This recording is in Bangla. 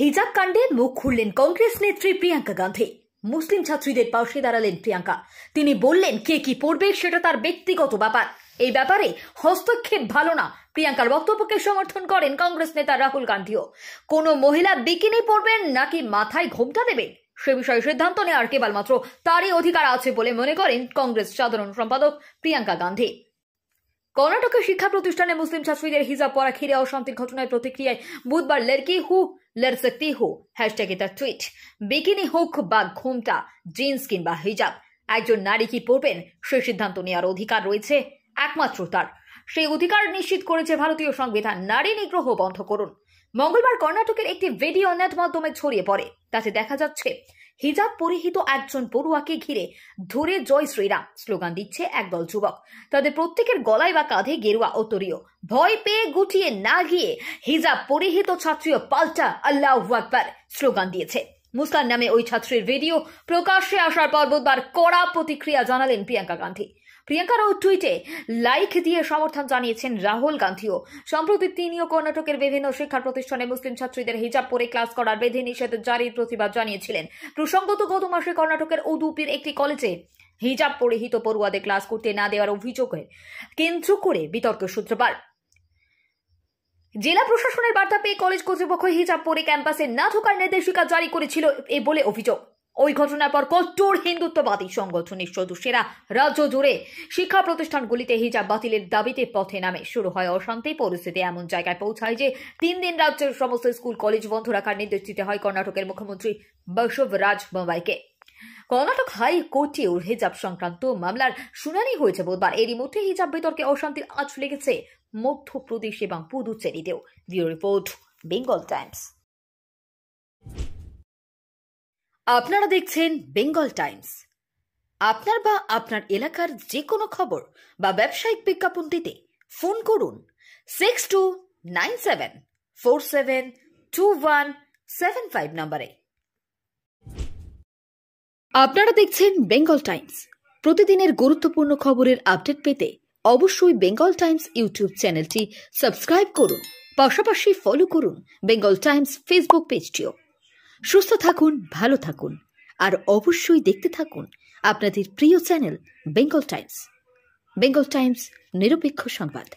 হিজাব কাণ্ডে মুখ খুললেন কংগ্রেস নেত্রী প্রিয়াঙ্কা গান্ধী মুসলিম ছাত্রীদের পাশে দাঁড়ালেন প্রিয়াঙ্কা তিনি বললেন কে কি পড়বে সেটা তার ব্যক্তিগত ব্যাপার এই ব্যাপারে হস্তক্ষেপ ভালো না প্রিয়াঙ্কার বক্তব্যকে সমর্থন করেন কংগ্রেস নেতা রাহুল গান্ধীও কোন মহিলা বিকিনি পড়বেন নাকি মাথায় ঘোমটা দেবেন সে বিষয়ে সিদ্ধান্ত নেওয়ার কেবলমাত্র তারই অধিকার আছে বলে মনে করেন কংগ্রেস সাধারণ সম্পাদক প্রিয়াঙ্কা গান্ধী কর্ণাটকের শিক্ষা প্রতিষ্ঠানে মুসলিম ছাত্রীদের হিজাব পরা ঘিরে অশান্তির ঘটনায় প্রতিক্রিয়ায় বুধবার লেরকি হু लड़ सकती हो হ্যাশট্যাগ এটা টুইট বিকিনি হোক বা ঘোমটা জিন্স কিংবা হিজাব একজন নারী কি পড়বেন সে সিদ্ধান্ত নেওয়ার অধিকার রয়েছে একমাত্র তার সেই অধিকার নিশ্চিত করেছে ভারতীয় সংবিধান নারী নিগ্রহ বন্ধ করুন মঙ্গলবার কর্ণাটকের একটি ভিডিও নেট মাধ্যমে ছড়িয়ে পড়ে তাতে দেখা যাচ্ছে হিজাব পরিহিত একজন পড়ুয়াকে ঘিরে ধরে জয় শ্রীরাম স্লোগান দিচ্ছে একদল যুবক তাদের প্রত্যেকের গলায় বা কাঁধে গেরুয়া ও তরীয় ভয় পেয়ে গুটিয়ে না গিয়ে হিজাব পরিহিত ছাত্রীও পাল্টা আল্লাহ আকবর স্লোগান দিয়েছে মুসলান নামে ওই ছাত্রীর ভিডিও প্রকাশ্যে আসার পর বুধবার কড়া প্রতিক্রিয়া জানালেন প্রিয়াঙ্কা গান্ধী প্রিয়াঙ্কার ওই টুইটে লাইক দিয়ে সমর্থন জানিয়েছেন রাহুল গান্ধীও সম্প্রতি তিনিও কর্ণাটকের বিভিন্ন শিক্ষা প্রতিষ্ঠানে মুসলিম ছাত্রীদের হিজাব পরে ক্লাস করার নিষেধ জারির প্রতিবাদ জানিয়েছিলেন প্রসঙ্গত গত মাসে কর্ণাটকের উদুপির একটি কলেজে হিজাব পরিহিত পড়ুয়াদের ক্লাস করতে না দেওয়ার অভিযোগে কেন্দ্র করে বিতর্ক সূত্রপাত জেলা প্রশাসনের বার্তা পেয়ে কলেজ কর্তৃপক্ষ হিজাব পরে ক্যাম্পাসে না ঢোকার নির্দেশিকা জারি করেছিল এ বলে অভিযোগ ওই ঘটনার পর কট্টর হিন্দুত্ববাদী সংগঠনের সদস্যেরা রাজ্য জুড়ে শিক্ষা প্রতিষ্ঠানগুলিতে হিজাব বাতিলের দাবিতে পথে নামে শুরু হয় অশান্তি পরিস্থিতি এমন জায়গায় পৌঁছায় যে তিন দিন রাজ্যের সমস্ত স্কুল কলেজ বন্ধ রাখার নির্দেশ দিতে হয় কর্ণাটকের মুখ্যমন্ত্রী বসবরাজ বোম্বাইকে কর্ণাটক হাইকোর্টেও হিজাব সংক্রান্ত মামলার শুনানি হয়েছে বুধবার এরই মধ্যে হিজাব বিতর্কে অশান্তির আঁচ লেগেছে মধ্যপ্রদেশ এবং পুদুচেরিতেও ভিউ রিপোর্ট বেঙ্গল টাইমস আপনারা দেখছেন বেঙ্গল টাইমস আপনার বা আপনার এলাকার যে কোনো খবর বা ব্যবসায়িক বিজ্ঞাপন দিতে ফোন করুন six two nine seven four seven two one seven five নম্বরে আপনারা দেখছেন বেঙ্গল টাইমস প্রতিদিনের গুরুত্বপূর্ণ খবরের আপডেট পেতে অবশ্যই বেঙ্গল টাইমস ইউটিউব চ্যানেলটি সাবস্ক্রাইব করুন পাশাপাশি ফলো করুন বেঙ্গল টাইমস ফেসবুক পেজটিও সুস্থ থাকুন ভালো থাকুন আর অবশ্যই দেখতে থাকুন আপনাদের প্রিয় channel Bengal Times Bengal Times নিরপেক্ষ সংবাদ